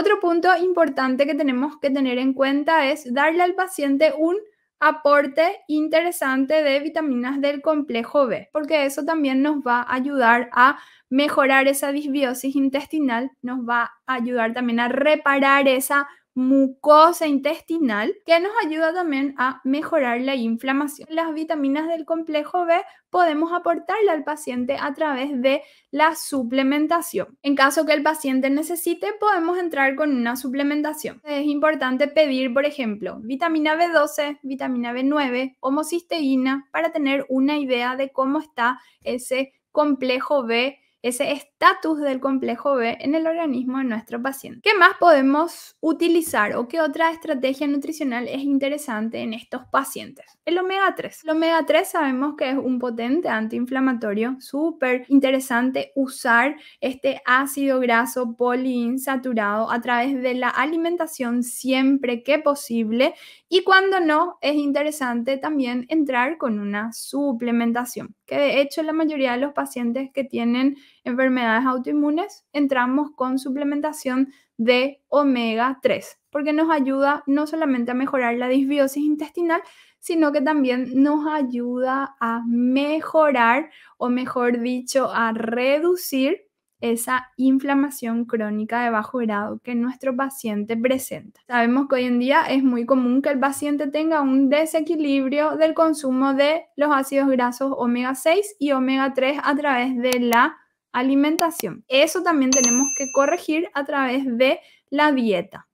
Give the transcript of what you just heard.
Otro punto importante que tenemos que tener en cuenta es darle al paciente un aporte interesante de vitaminas del complejo B, porque eso también nos va a ayudar a mejorar esa disbiosis intestinal, nos va a ayudar también a reparar esa mucosa intestinal, que nos ayuda también a mejorar la inflamación. Las vitaminas del complejo B podemos aportarle al paciente a través de la suplementación. En caso que el paciente necesite, podemos entrar con una suplementación. Es importante pedir, por ejemplo, vitamina B12, vitamina B9, homocisteína, para tener una idea de cómo está ese complejo B ese estatus del complejo B en el organismo de nuestro paciente. ¿Qué más podemos utilizar o qué otra estrategia nutricional es interesante en estos pacientes? El omega 3. El omega 3 sabemos que es un potente antiinflamatorio, súper interesante usar este ácido graso poliinsaturado a través de la alimentación siempre que posible y cuando no es interesante también entrar con una suplementación, que de hecho la mayoría de los pacientes que tienen enfermedades autoinmunes, entramos con suplementación de omega 3, porque nos ayuda no solamente a mejorar la disbiosis intestinal, sino que también nos ayuda a mejorar, o mejor dicho, a reducir esa inflamación crónica de bajo grado que nuestro paciente presenta. Sabemos que hoy en día es muy común que el paciente tenga un desequilibrio del consumo de los ácidos grasos omega 6 y omega 3 a través de la alimentación. Eso también tenemos que corregir a través de la dieta.